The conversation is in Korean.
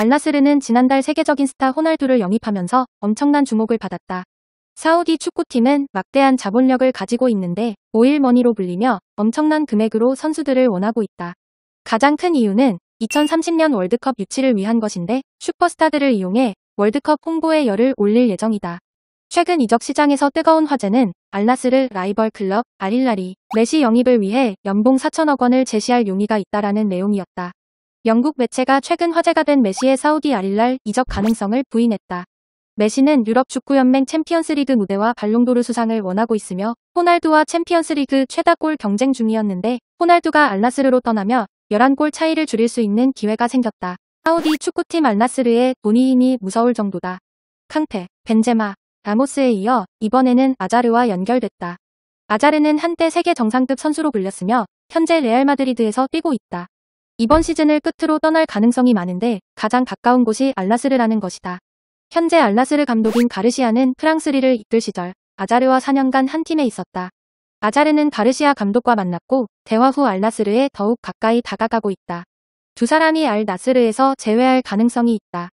알라스르는 지난달 세계적인 스타 호날두를 영입하면서 엄청난 주목을 받았다. 사우디 축구팀은 막대한 자본력을 가지고 있는데 오일머니로 불리며 엄청난 금액으로 선수들을 원하고 있다. 가장 큰 이유는 2030년 월드컵 유치를 위한 것인데 슈퍼스타들을 이용해 월드컵 홍보에 열을 올릴 예정이다. 최근 이적 시장에서 뜨거운 화제는 알라스르 라이벌 클럽 아릴라리 메시 영입을 위해 연봉 4천억 원을 제시할 용의가 있다라는 내용이었다. 영국 매체가 최근 화제가 된 메시의 사우디 아릴랄 이적 가능성을 부인했다. 메시는 유럽 축구연맹 챔피언스리그 무대와 발롱도르 수상을 원하고 있으며 호날두와 챔피언스리그 최다 골 경쟁 중이었는데 호날두가 알나스르로 떠나며 11골 차이를 줄일 수 있는 기회가 생겼다. 사우디 축구팀 알나스르의 본인이 의 무서울 정도다. 캉테, 벤제마, 라모스에 이어 이번에는 아자르와 연결됐다. 아자르는 한때 세계 정상급 선수로 불렸으며 현재 레알 마드리드에서 뛰고 있다. 이번 시즌을 끝으로 떠날 가능성이 많은데 가장 가까운 곳이 알라스르라는 것이다. 현재 알라스르 감독인 가르시아는 프랑스리를 이끌 시절 아자르와 4년간 한 팀에 있었다. 아자르는 가르시아 감독과 만났고 대화 후 알라스르에 더욱 가까이 다가가고 있다. 두 사람이 알나스르에서 재회할 가능성이 있다.